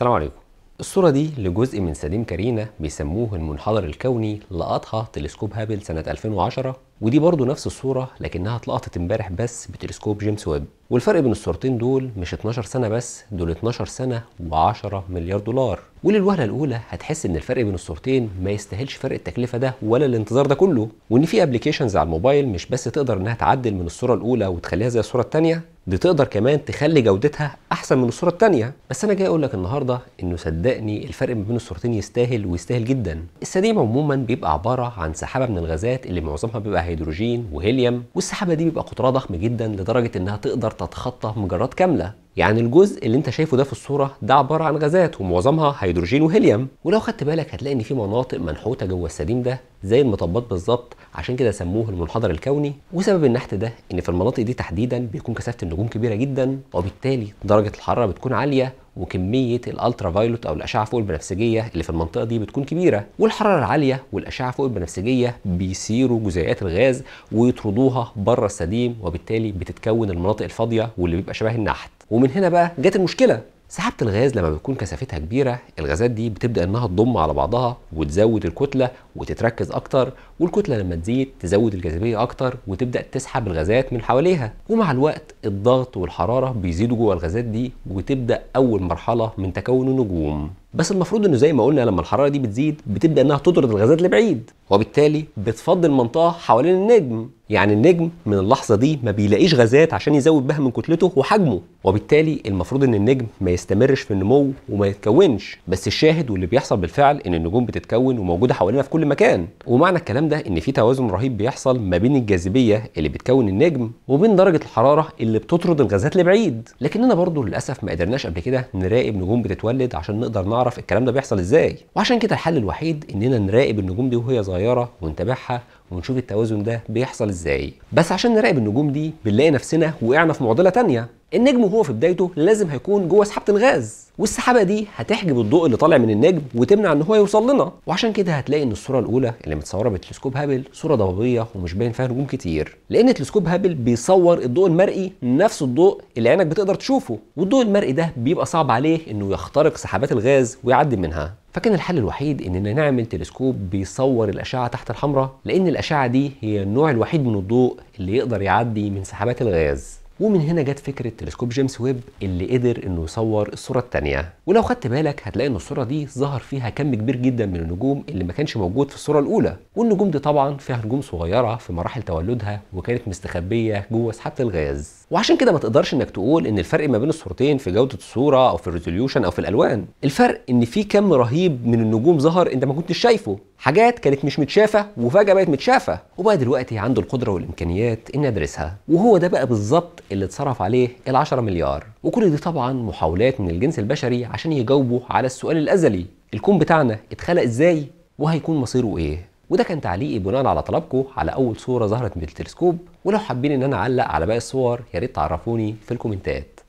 السلام عليكم الصورة دي لجزء من سليم كارينا بيسموه المنحدر الكوني لقطها تلسكوب هابل سنة 2010 ودي برضه نفس الصورة لكنها اتلقطت امبارح بس بتلسكوب جيمس ويب والفرق بين الصورتين دول مش 12 سنة بس دول 12 سنة و10 مليار دولار وللوهلة الأولى هتحس إن الفرق بين الصورتين ما يستاهلش فرق التكلفة ده ولا الانتظار ده كله وإن في ابلكيشنز على الموبايل مش بس تقدر إنها تعدل من الصورة الأولى وتخليها زي الصورة التانية دي تقدر كمان تخلي جودتها احسن من الصوره التانية بس انا جاي اقول لك النهارده انه صدقني الفرق ما بين الصورتين يستاهل ويستاهل جدا السديم عموما بيبقى عباره عن سحابه من الغازات اللي معظمها بيبقى هيدروجين وهيليوم والسحابه دي بيبقى قطرها ضخم جدا لدرجه انها تقدر تتخطى مجرات كامله يعني الجزء اللي انت شايفه ده في الصوره ده عباره عن غازات ومعظمها هيدروجين وهيليوم ولو خدت بالك هتلاقي ان في مناطق منحوته جوه السديم ده زي المطبات بالظبط عشان كده سموه المنحدر الكوني وسبب النحت ده ان في المناطق دي تحديدا بيكون كثافه النجوم كبيره جدا وبالتالي درجه الحراره بتكون عاليه وكميه الالترا فايولوت او الاشعه فوق البنفسجيه اللي في المنطقه دي بتكون كبيره والحراره العاليه والاشعه فوق البنفسجيه بيثيروا جزيئات الغاز ويطردوها بره السديم وبالتالي بتتكون المناطق الفاضيه واللي بيبقى شبه النحت ومن هنا بقى جت المشكله سحابة الغاز لما بتكون كثافتها كبيرة الغازات دي بتبدأ إنها تضم على بعضها وتزود الكتلة وتتركز أكتر والكتلة لما تزيد تزود الجاذبية أكتر وتبدأ تسحب الغازات من حواليها ومع الوقت الضغط والحرارة بيزيدوا جوه الغازات دي وتبدأ أول مرحلة من تكون النجوم بس المفروض انه زي ما قلنا لما الحراره دي بتزيد بتبدا انها تطرد الغازات لبعيد وبالتالي بتفضي المنطقه حوالين النجم يعني النجم من اللحظه دي ما بيلاقيش غازات عشان يزود بها من كتلته وحجمه وبالتالي المفروض ان النجم ما يستمرش في النمو وما يتكونش بس الشاهد واللي بيحصل بالفعل ان النجوم بتتكون وموجوده حوالينا في كل مكان ومعنى الكلام ده ان في توازن رهيب بيحصل ما بين الجاذبيه اللي بتكون النجم وبين درجه الحراره اللي بتطرد الغازات لبعيد لكننا برضو للاسف ما قدرناش قبل كده نراقب نجوم بتتولد عشان نقدر نعرف الكلام ده بيحصل ازاي وعشان كده الحل الوحيد اننا نراقب النجوم دي وهي صغيره ونتابعها ونشوف التوازن ده بيحصل ازاي بس عشان نراقب النجوم دي بنلاقي نفسنا وقعنا في معضله تانية النجم وهو في بدايته لازم هيكون جوه سحابه الغاز والسحابه دي هتحجب الضوء اللي طالع من النجم وتمنع ان هو يوصل لنا وعشان كده هتلاقي ان الصوره الاولى اللي متصوره بتلسكوب هابل صوره ضبابيه ومش باين فيها نجوم كتير لان تلسكوب هابل بيصور الضوء المرئي نفس الضوء اللي عينك بتقدر تشوفه والضوء المرئي ده بيبقى صعب عليه انه يخترق سحابات الغاز ويعدي منها فكان الحل الوحيد اننا نعمل تلسكوب بيصور الاشعه تحت الحمراء لان الاشعه دي هي النوع الوحيد من الضوء اللي يقدر يعدي من سحابات الغاز ومن هنا جت فكره تلسكوب جيمس ويب اللي قدر انه يصور الصوره الثانيه ولو خدت بالك هتلاقي ان الصوره دي ظهر فيها كم كبير جدا من النجوم اللي ما كانش موجود في الصوره الاولى والنجوم دي طبعا فيها نجوم صغيره في مراحل تولدها وكانت مستخبيه جوه سحابه الغاز وعشان كده ما تقدرش انك تقول ان الفرق ما بين الصورتين في جوده الصوره او في الريزوليوشن او في الالوان الفرق ان في كم رهيب من النجوم ظهر انت ما كنتش شايفه حاجات كانت مش متشافه وفجاه بقت متشافه وبقى دلوقتي عنده القدره والامكانيات ان يدرسها وهو ده بقى بالظبط اللي اتصرف عليه ال10 مليار وكل دي طبعا محاولات من الجنس البشري عشان يجاوبوا على السؤال الازلي الكون بتاعنا اتخلق ازاي وهيكون مصيره ايه وده كان تعليقي بناء على طلبكم على اول صوره ظهرت من التلسكوب ولو حابين ان انا اعلق على باقي الصور يا ريت تعرفوني في الكومنتات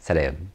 سلام